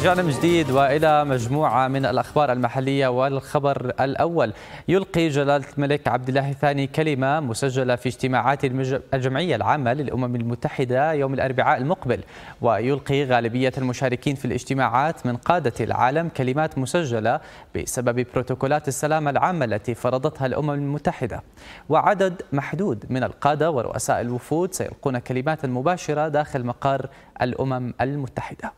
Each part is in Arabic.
رجعنا من جديد والى مجموعه من الاخبار المحليه والخبر الاول يلقي جلاله الملك عبد الله الثاني كلمه مسجله في اجتماعات الجمعيه العامه للامم المتحده يوم الاربعاء المقبل ويلقي غالبيه المشاركين في الاجتماعات من قاده العالم كلمات مسجله بسبب بروتوكولات السلام العامه التي فرضتها الامم المتحده وعدد محدود من القاده ورؤساء الوفود سيلقون كلمات مباشره داخل مقر الامم المتحده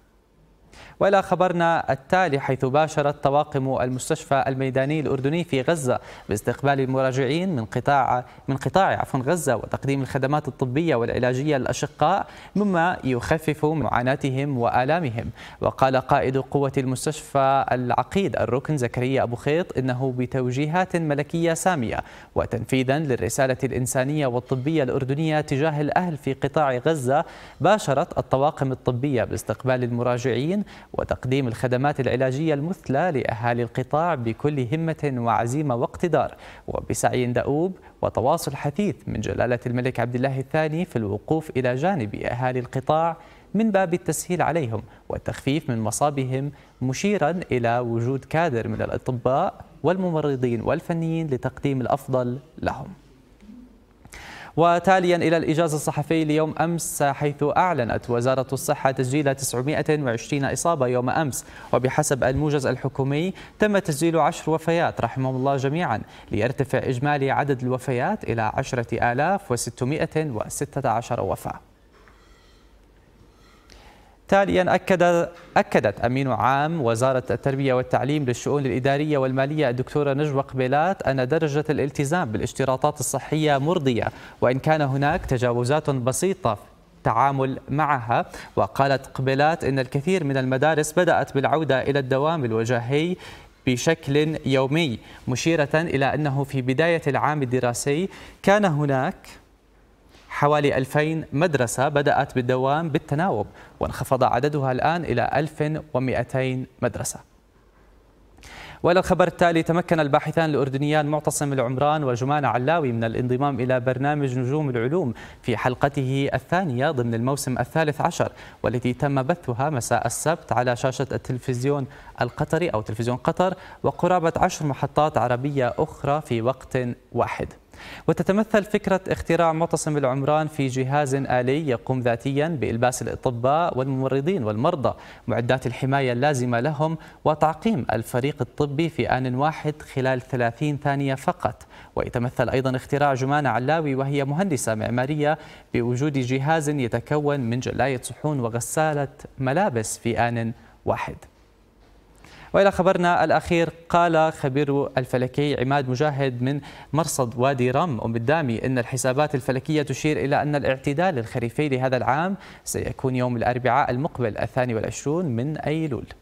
والى خبرنا التالي حيث باشرت طواقم المستشفى الميداني الاردني في غزه باستقبال المراجعين من قطاع من قطاع عفوا غزه وتقديم الخدمات الطبيه والعلاجيه للاشقاء مما يخفف معاناتهم والامهم وقال قائد قوه المستشفى العقيد الركن زكريا ابو خيط انه بتوجيهات ملكيه ساميه وتنفيذا للرساله الانسانيه والطبيه الاردنيه تجاه الاهل في قطاع غزه باشرت الطواقم الطبيه باستقبال المراجعين وتقديم الخدمات العلاجية المثلى لأهالي القطاع بكل همة وعزيمة واقتدار وبسعي دؤوب وتواصل حثيث من جلالة الملك عبد الله الثاني في الوقوف إلى جانب أهالي القطاع من باب التسهيل عليهم والتخفيف من مصابهم مشيرا إلى وجود كادر من الأطباء والممرضين والفنيين لتقديم الأفضل لهم وتاليا إلى الإجازة الصحفي ليوم أمس حيث أعلنت وزارة الصحة تسجيل 920 إصابة يوم أمس وبحسب الموجز الحكومي تم تسجيل عشر وفيات رحمهم الله جميعا ليرتفع إجمالي عدد الوفيات إلى 10616 وفاة تاليا أكد أكدت أمين عام وزارة التربية والتعليم للشؤون الإدارية والمالية الدكتورة نجوى قبيلات أن درجة الالتزام بالاشتراطات الصحية مرضية وإن كان هناك تجاوزات بسيطة تعامل معها وقالت قبلات إن الكثير من المدارس بدأت بالعودة إلى الدوام الوجاهي بشكل يومي مشيرة إلى أنه في بداية العام الدراسي كان هناك حوالي 2000 مدرسة بدأت بالدوام بالتناوب وانخفض عددها الآن إلى 1200 مدرسة والى الخبر التالي تمكن الباحثان الاردنيان معتصم العمران وجمان علاوي من الانضمام الى برنامج نجوم العلوم في حلقته الثانيه ضمن الموسم الثالث عشر والتي تم بثها مساء السبت على شاشه التلفزيون القطري او تلفزيون قطر وقرابه عشر محطات عربيه اخرى في وقت واحد. وتتمثل فكرة اختراع معتصم العمران في جهاز آلي يقوم ذاتيا بإلباس الأطباء والممرضين والمرضى معدات الحماية اللازمة لهم وتعقيم الفريق الطبي في آن واحد خلال 30 ثانية فقط ويتمثل أيضا اختراع جمانة علاوي وهي مهندسة معمارية بوجود جهاز يتكون من جلاية صحون وغسالة ملابس في آن واحد وإلى خبرنا الأخير قال خبير الفلكي عماد مجاهد من مرصد وادي رم أم الدامي إن الحسابات الفلكية تشير إلى أن الاعتدال الخريفي لهذا العام سيكون يوم الأربعاء المقبل الثاني والعشرون من أيلول